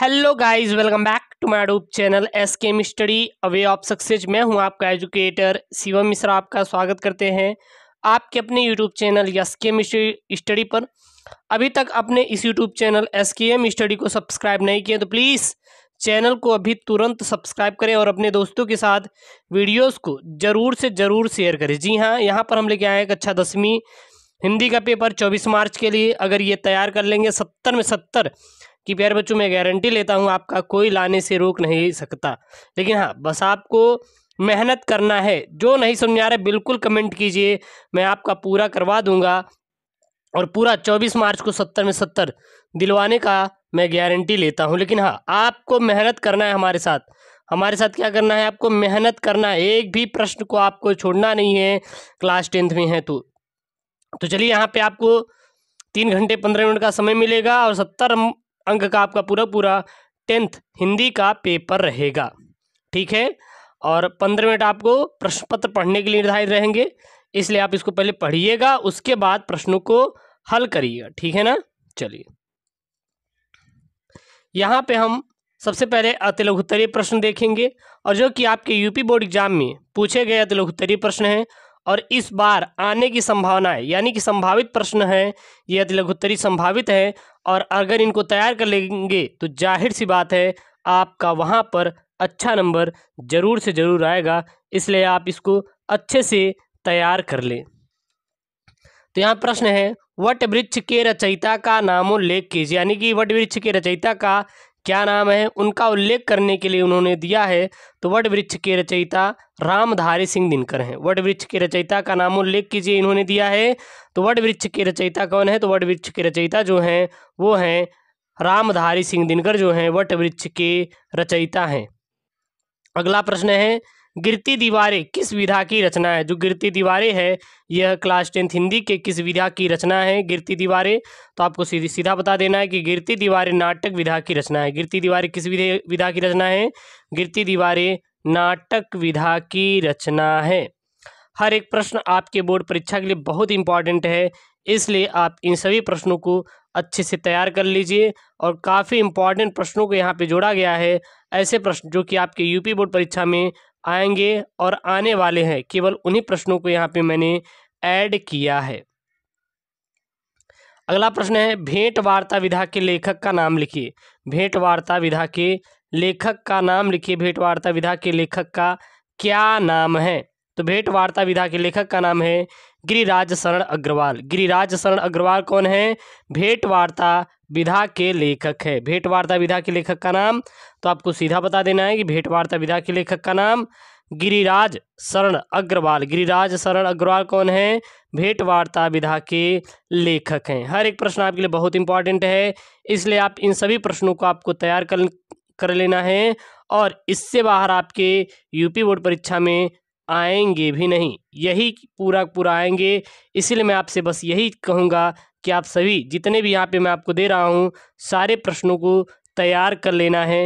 hello guys welcome back to my YouTube channel S K M study away of success मैं हूं आपका educator Shivam Mishra आपका स्वागत करते हैं आपके अपने YouTube channel S K M study पर अभी तक अपने इस YouTube channel S K M study को सब्सक्राइब नहीं किए तो प्लीज़ चैनल को अभी तुरंत सब्सक्राइब करें और अपने दोस्तों के साथ वीडियोज़ को ज़रूर से ज़रूर शेयर करें जी हाँ यहाँ पर हम लेके आए कक्षा अच्छा दसवीं हिंदी का पेपर चौबीस मार्च के लिए अगर ये तैयार कर लेंगे सत्तर में सत्तर कि प्यारे बच्चों मैं गारंटी लेता हूँ आपका कोई लाने से रोक नहीं सकता लेकिन हाँ बस आपको मेहनत करना है जो नहीं समझ आ रहे बिल्कुल कमेंट कीजिए मैं आपका पूरा करवा दूंगा और पूरा चौबीस मार्च को सत्तर में सत्तर दिलवाने का मैं गारंटी लेता हूँ लेकिन हाँ आपको मेहनत करना है हमारे साथ हमारे साथ क्या करना है आपको मेहनत करना है एक भी प्रश्न को आपको छोड़ना नहीं है क्लास टेंथ में है तो तो चलिए यहाँ पे आपको तीन घंटे पंद्रह मिनट का समय मिलेगा और सत्तर अंक का आपका पूरा पूरा टेंथ हिंदी का पेपर रहेगा ठीक है और पंद्रह मिनट आपको प्रश्न पत्र पढ़ने के लिए निर्धारित रहेंगे इसलिए आप इसको पहले पढ़िएगा उसके बाद प्रश्नों को हल करिएगा ठीक है ना चलिए यहाँ पे हम सबसे पहले अतिलघुत्तरीय प्रश्न देखेंगे और जो कि आपके यूपी बोर्ड एग्जाम में पूछे गए अतिलघुत्तरीय प्रश्न हैं और इस बार आने की संभावना है यानी कि संभावित प्रश्न है ये अति लघुत्तरी संभावित है और अगर इनको तैयार कर लेंगे तो जाहिर सी बात है आपका वहाँ पर अच्छा नंबर ज़रूर से ज़रूर आएगा इसलिए आप इसको अच्छे से तैयार कर लें तो यहाँ प्रश्न है वट वृक्ष के रचयिता का नामोल्लेख कीजिए यानी कि वट वृक्ष के रचयिता का क्या नाम है उनका उल्लेख करने के लिए उन्होंने दिया है तो वट वृक्ष के रचयिता रामधारी सिंह दिनकर हैं वट वृक्ष के रचयिता का नाम उल्लेख कीजिए इन्होंने दिया है तो वट वृक्ष के रचयिता कौन है तो वट वृक्ष के रचयिता जो हैं वो हैं रामधारी सिंह दिनकर जो हैं वट वृक्ष के रचयिता हैं अगला प्रश्न है गिरती दीवारें किस विधा की रचना है जो गिरती दीवारें है यह क्लास टेंथ हिंदी के किस विधा की रचना है गिरती दीवारें तो आपको सीधी सीधा बता देना है कि गिरती दीवारें नाटक विधा की रचना है गिरती दीवारें किस विधा की रचना है गिरती दीवारें नाटक विधा की रचना है हर एक प्रश्न आपके बोर्ड परीक्षा के लिए बहुत इंपॉर्टेंट है इसलिए आप इन सभी प्रश्नों को अच्छे से तैयार कर लीजिए और काफ़ी इंपॉर्टेंट प्रश्नों को यहाँ पे जोड़ा गया है ऐसे प्रश्न जो कि आपके यूपी बोर्ड परीक्षा में आएंगे और आने वाले हैं केवल उन्हीं प्रश्नों को यहाँ पे मैंने ऐड किया है अगला प्रश्न है भेंट वार्ता विधा के लेखक का नाम लिखिए भेंट वार्ता विधा के लेखक का नाम लिखिए भेंट वार्ता विधा के लेखक का क्या नाम है तो भेंट वार्ता विधा के लेखक का नाम है गिरिराज शरण अग्रवाल गिरिराज शरण अग्रवाल कौन है भेंट वार्ता विधा के लेखक है भेंटवार्ता विधा के लेखक का नाम तो आपको सीधा बता देना है कि भेंटवार्ता विधा के लेखक का नाम गिरिराज शरण अग्रवाल गिरिराज शरण अग्रवाल कौन है भेंटवार्ता विधा के लेखक हैं हर एक प्रश्न आपके लिए बहुत इंपॉर्टेंट है इसलिए आप इन सभी प्रश्नों को आपको तैयार कर कर लेना है और इससे बाहर आपके यूपी बोर्ड परीक्षा में आएंगे भी नहीं यही पूरा पूरा आएंगे इसलिए मैं आपसे बस यही कहूँगा कि आप सभी जितने भी यहाँ पे मैं आपको दे रहा हूँ सारे प्रश्नों को तैयार कर लेना है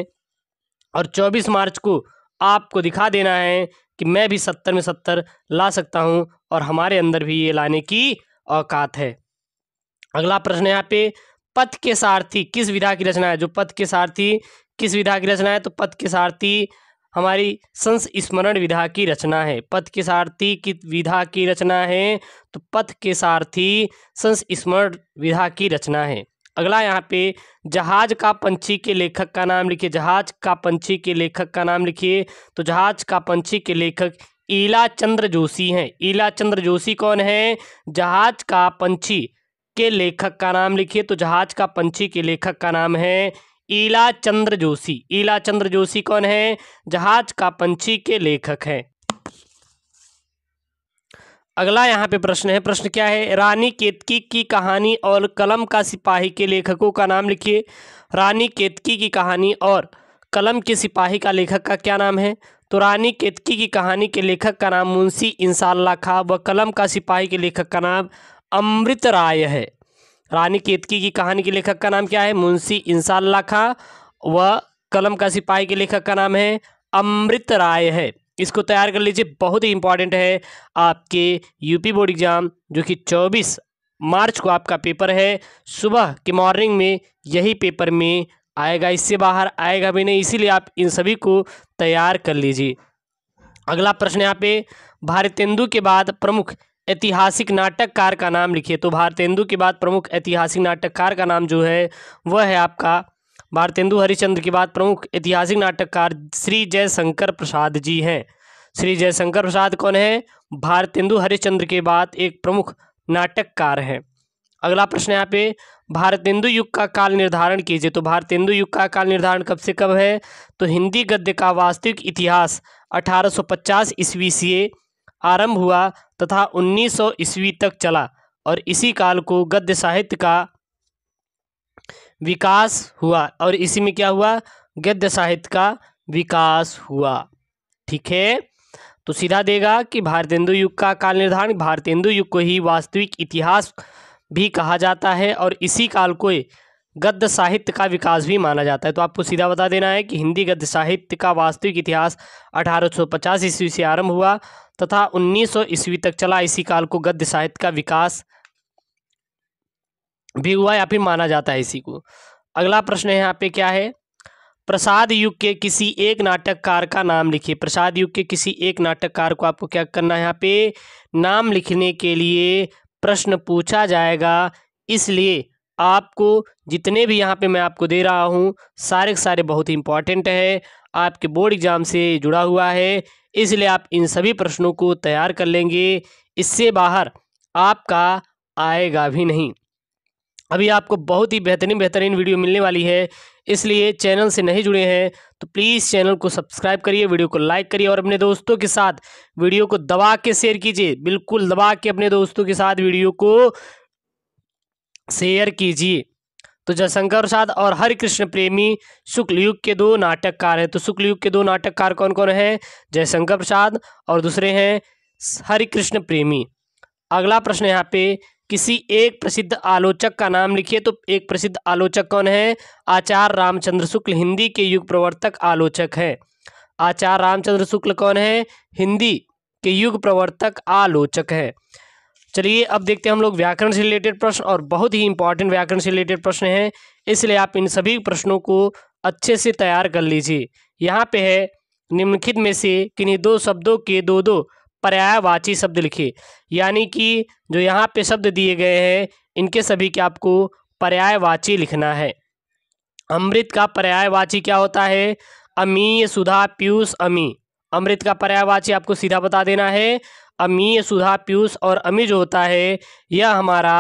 और चौबीस मार्च को आपको दिखा देना है कि मैं भी सत्तर में सत्तर ला सकता हूँ और हमारे अंदर भी ये लाने की औकात है अगला प्रश्न यहाँ पे पथ के सारथी किस विधा की रचना है जो पथ के सारथी किस विधा की रचना है तो पथ के सारथी हमारी संस्मरण विधा की रचना है पथ के सारथी की विधा की रचना है तो पथ के सारथी संस्मरण विधा की रचना है अगला यहाँ पे जहाज का पंछी के लेखक का नाम लिखिए जहाज का पंछी के लेखक का नाम लिखिए तो जहाज का पंछी के लेखक ईला चंद्र जोशी हैं ईला चंद्र जोशी कौन है जहाज का पंछी के लेखक का नाम लिखिए तो जहाज का पंछी के लेखक का नाम है ईला चंद्र जोशी ईला चंद्र जोशी कौन है जहाज का पंछी के लेखक हैं अगला यहाँ पे प्रश्न है प्रश्न क्या है रानी केतकी की कहानी और कलम का सिपाही के लेखकों का नाम लिखिए रानी केतकी की कहानी और कलम के सिपाही का लेखक का क्या नाम है तो रानी केतकी की कहानी के लेखक का नाम मुंशी इंसाल्ला खा व कलम का सिपाही के लेखक का नाम अमृत राय है रानी केतकी की कहानी के लेखक का नाम क्या है मुंशी इंसाला खां व कलम का सिपाही के लेखक का नाम है अमृत राय है इसको तैयार कर लीजिए बहुत ही इंपॉर्टेंट है आपके यूपी बोर्ड एग्ज़ाम जो कि 24 मार्च को आपका पेपर है सुबह के मॉर्निंग में यही पेपर में आएगा इससे बाहर आएगा भी नहीं इसीलिए आप इन सभी को तैयार कर लीजिए अगला प्रश्न यहाँ पे भारतेंदु के बाद प्रमुख ऐतिहासिक नाटककार का नाम लिखिए तो भारतेंदु के बाद प्रमुख ऐतिहासिक नाटककार का नाम जो है वह है आपका भारतेंदु हरिचंद्र के बाद प्रमुख ऐतिहासिक नाटककार श्री जयशंकर प्रसाद जी हैं श्री जयशंकर प्रसाद कौन है भारतेंदु हरिश्चंद्र के बाद एक प्रमुख नाटककार हैं अगला प्रश्न यहाँ पे भारतेंदु युग का काल निर्धारण कीजिए तो भारतेंदु युग का काल निर्धारण कब से कब है तो हिंदी गद्य का वास्तविक इतिहास अठारह पचास ईस्वी से आरंभ हुआ तथा 1900 ईस्वी तक चला और इसी काल को गद्य साहित्य का विकास हुआ और इसी में क्या हुआ गद्य साहित्य का विकास हुआ ठीक है तो सीधा देगा कि भारतेंदु युग का काल निर्धारण भारतेंदु युग को ही वास्तविक इतिहास भी कहा जाता है और इसी काल को गद्य साहित्य का विकास भी माना जाता है तो आपको सीधा बता देना है कि हिंदी गद्य साहित्य का वास्तविक इतिहास 1850 ईस्वी से आरंभ हुआ तथा 1900 ईस्वी तक चला इसी काल को गद्य साहित्य का विकास भी हुआ या फिर माना जाता है इसी को अगला प्रश्न है यहाँ पे क्या है प्रसाद युग के किसी एक नाटककार का नाम लिखिए प्रसाद युग के किसी एक नाटककार को आपको क्या करना है यहाँ पे नाम लिखने के लिए प्रश्न पूछा जाएगा इसलिए आपको जितने भी यहाँ पे मैं आपको दे रहा हूँ सारे के सारे बहुत ही इम्पॉर्टेंट है आपके बोर्ड एग्ज़ाम से जुड़ा हुआ है इसलिए आप इन सभी प्रश्नों को तैयार कर लेंगे इससे बाहर आपका आएगा भी नहीं अभी आपको बहुत ही बेहतरीन बेहतरीन वीडियो मिलने वाली है इसलिए चैनल से नहीं जुड़े हैं तो प्लीज़ चैनल को सब्सक्राइब करिए वीडियो को लाइक करिए और अपने दोस्तों के साथ वीडियो को दबा के शेयर कीजिए बिल्कुल दबा के अपने दोस्तों के साथ वीडियो को शेयर कीजिए तो जयशंकर प्रसाद और हरि कृष्ण प्रेमी शुक्ल युग के दो नाटककार हैं तो शुक्ल युग के दो नाटककार कौन कौन हैं जयशंकर प्रसाद और दूसरे हैं हरि कृष्ण प्रेमी अगला प्रश्न यहाँ पे किसी एक प्रसिद्ध आलोचक का नाम लिखिए तो एक प्रसिद्ध आलोचक कौन है आचार्य रामचंद्र शुक्ल हिंदी के युग प्रवर्तक आलोचक है आचार्य रामचंद्र शुक्ल कौन है हिंदी के युग प्रवर्तक आलोचक है चलिए अब देखते हैं हम लोग व्याकरण से रिलेटेड प्रश्न और बहुत ही इंपॉर्टेंट व्याकरण से रिलेटेड प्रश्न हैं इसलिए आप इन सभी प्रश्नों को अच्छे से तैयार कर लीजिए यहाँ पे है निम्नलिखित में से किन्हीं दो शब्दों के दो दो पर्यायवाची शब्द लिखिए यानी कि जो यहाँ पे शब्द दिए गए हैं इनके सभी के आपको पर्यायवाची लिखना है अमृत का पर्यायवाची क्या होता है अमी सुधा पीयूष अमी अमृत का पर्यायवाची आपको सीधा बता देना है अमीय सुधा पीयूष और अमी जो होता है यह हमारा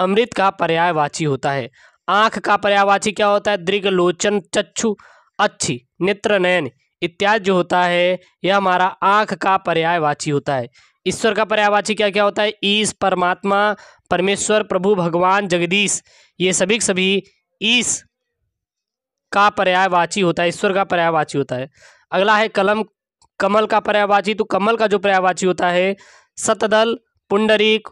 अमृत का पर्यायवाची होता है आँख का पर्यायवाची क्या होता है दृग लोचन चक्षु अच्छी नेत्र नयन इत्यादि जो होता है यह हमारा आँख का पर्यायवाची होता है ईश्वर का पर्यायवाची क्या क्या होता है ईश परमात्मा परमेश्वर प्रभु भगवान जगदीश ये सभी सभी ईश का पर्यायवाची होता है ईश्वर का पर्यायवाची होता है अगला है कलम कमल का पर्यावाची तो कमल का जो पर्यावाची होता है सतदल पुंडरीक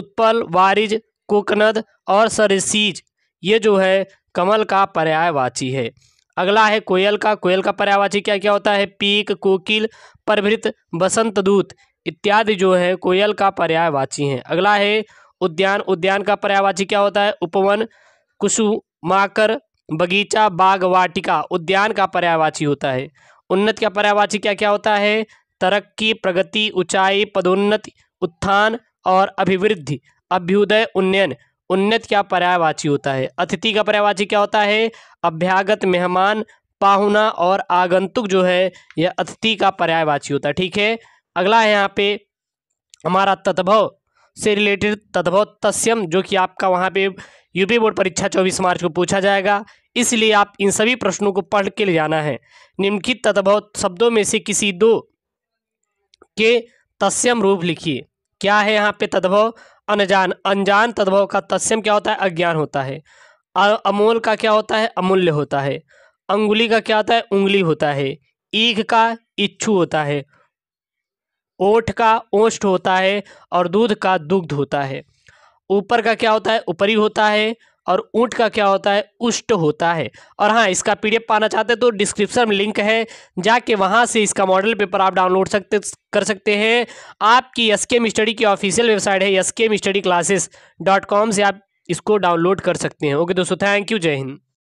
उत्पल वारिज कोकनद और सरसीज ये जो है कमल का पर्यायवाची है अगला है कोयल का कोयल का पर्यावाची क्या क्या होता है पीक कोकिल परभृत बसंत दूत इत्यादि जो है कोयल का पर्यायवाची है अगला है उद्यान उद्यान का पर्यायवाची क्या होता है उपवन कुसुमाकर बगीचा बाग वाटिका उद्यान का पर्यायवाची होता है उन्नत का पर्यावाची क्या क्या होता है तरक्की प्रगति ऊंचाई पदोन्नति उत्थान और अभिवृद्धि अभ्युदय उन्नयन उन्नत क्या पर्यायवाची होता है अतिथि का पर्यायवाची क्या होता है अभ्यागत मेहमान पाहुना और आगंतुक जो है यह अतिथि का पर्यायवाची होता है ठीक है अगला है यहाँ पे हमारा तद्भव से रिलेटेड तस्यम जो कि आपका वहाँ पे यूपी बोर्ड परीक्षा 24 मार्च को पूछा जाएगा इसलिए आप इन सभी प्रश्नों को पढ़ के ले जाना है निम्नलिखित तद्भव शब्दों में से किसी दो के तस्यम रूप लिखिए क्या है यहाँ पे तद्भव अनजान अनजान तद्भव का तस्यम क्या होता है अज्ञान होता है अमोल का क्या होता है अमूल्य होता है अंगुली का क्या होता है उंगली होता है ईख का इच्छु होता है ओठ का ओष्ठ होता है और दूध का दुग्ध होता है ऊपर का क्या होता है ऊपरी होता है और ऊँट का क्या होता है उष्ट होता है और हाँ इसका पीडीएफ पाना चाहते हैं तो डिस्क्रिप्शन में लिंक है जाके वहाँ से इसका मॉडल पेपर आप डाउनलोड सकते कर सकते हैं आपकी एस के स्टडी की ऑफिशियल वेबसाइट है S K study classes dot com से आप इसको डाउनलोड कर सकते हैं ओके दोस्तों थैंक यू जय हिंद